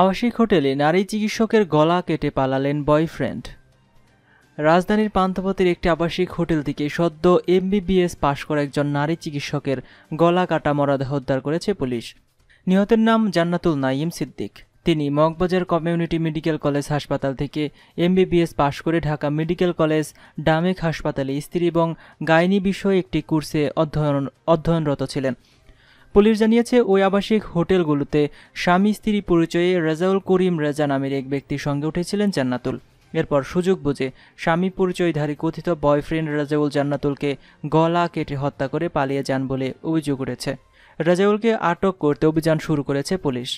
আবাসিক হোটেলে নারী চিকিৎসকের গলা কেটে পালালেন বয়ফ্রেন্ড রাজধানীর পান্থপথের একটি আবাসিক হোটেল থেকে সদ্য এমবিবিএস পাশ করা একজন নারী চিকিৎসকের গলা কাটা মরাদেহ উদ্ধার করেছে পুলিশ নিহতের নাম জান্নাতুল নাইম সিদ্দিক তিনি মগবাজার কমিউনিটি মেডিকেল কলেজ হাসপাতাল থেকে এমবিবিএস পাশ করে ঢাকা মেডিকেল কলেজ ডামেক হাসপাতালে স্ত্রী এবং গাইনি বিষয়ে একটি কোর্সে অধ্যয়ন অধ্যয়নরত ছিলেন পুলিশ জানিয়েছে ওই আবাসিক হোটেলগুলোতে স্বামী স্ত্রী পরিচয়ে রেজাউল করিম রেজা নামের এক ব্যক্তির সঙ্গে উঠেছিলেন জান্নাতুল এরপর সুযোগ বুঝে স্বামী পরিচয়ধারী কথিত বয়ফ্রেন্ড রাজাউল জান্নাতুলকে গলা কেটে হত্যা করে পালিয়ে যান বলে অভিযোগ উঠেছে রাজাউলকে আটক করতে অভিযান শুরু করেছে পুলিশ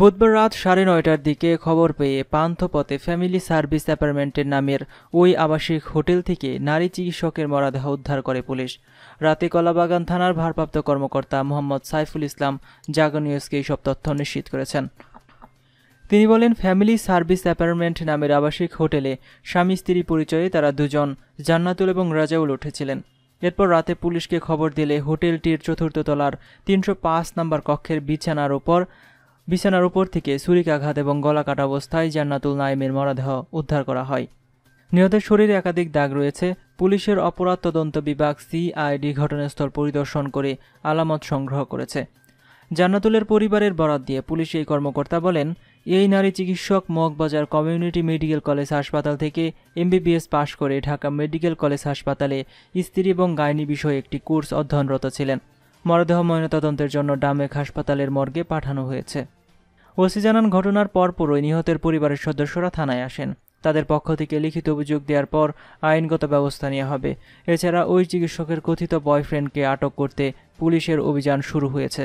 বুধবার রাত সাড়ে নয়টার দিকে খবর পেয়ে পান্থপথে ফ্যামিলি সার্ভিস অ্যাপার্টমেন্টের নামের ওই আবাসিক হোটেল থেকে নারী চিকিৎসকের মরাদেহ উদ্ধার করে পুলিশ রাতে কলাবাগান থানার ভারপ্রাপ্ত কর্মকর্তা মোহাম্মদ সাইফুল ইসলাম জাগো এইসব তথ্য নিশ্চিত করেছেন তিনি বলেন ফ্যামিলি সার্ভিস অ্যাপার্টমেন্ট নামের আবাসিক হোটেলে স্বামী স্ত্রী পরিচয়ে তারা দুজন জান্নাতুল এবং রাজাউল উঠেছিলেন এরপর রাতে পুলিশকে খবর দিলে হোটেলটির চতুর্থ তলার তিনশো পাঁচ নম্বর কক্ষের বিছানার ওপর বিছানার উপর থেকে ছুরিকাঘাত এবং গলা কাটা অবস্থায় জান্নাতুল নাইমের মরদেহ উদ্ধার করা হয় নিহতের শরীরে একাধিক দাগ রয়েছে পুলিশের অপরাধ তদন্ত বিভাগ সিআইডি ঘটনাস্থল পরিদর্শন করে আলামত সংগ্রহ করেছে জান্নাতুলের পরিবারের বরাত দিয়ে পুলিশ এই কর্মকর্তা বলেন এই নারী চিকিৎসক মগবাজার কমিউনিটি মেডিকেল কলেজ হাসপাতাল থেকে এমবিবিএস পাশ করে ঢাকা মেডিকেল কলেজ হাসপাতালে স্ত্রী এবং গাইনি বিষয়ে একটি কোর্স অধ্যয়নরত ছিলেন মরদেহ ময়নাতদন্তের জন্য ডামেক হাসপাতালের মর্গে পাঠানো হয়েছে ওসি জানান ঘটনার পরপরই নিহতের পরিবারের সদস্যরা থানায় আসেন তাদের পক্ষ থেকে লিখিত অভিযোগ দেওয়ার পর আইনগত ব্যবস্থা নেওয়া হবে এছাড়া ওই চিকিৎসকের কথিত বয়ফ্রেন্ডকে আটক করতে পুলিশের অভিযান শুরু হয়েছে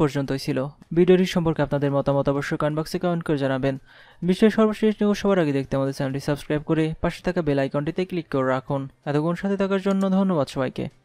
পর্যন্তই ছিল ভিডিওটি সম্পর্কে আপনাদের মতামত অবশ্যই কমেন্ট বক্সে কমেন্ট করে জানাবেন বিশ্বের সর্বশেষ নিউজ সবার আগে দেখতে আমাদের চ্যানেলটি সাবস্ক্রাইব করে পাশে থাকা বেল আইকনটিতে ক্লিক করে রাখুন এতক্ষণ সাথে থাকার জন্য ধন্যবাদ সবাইকে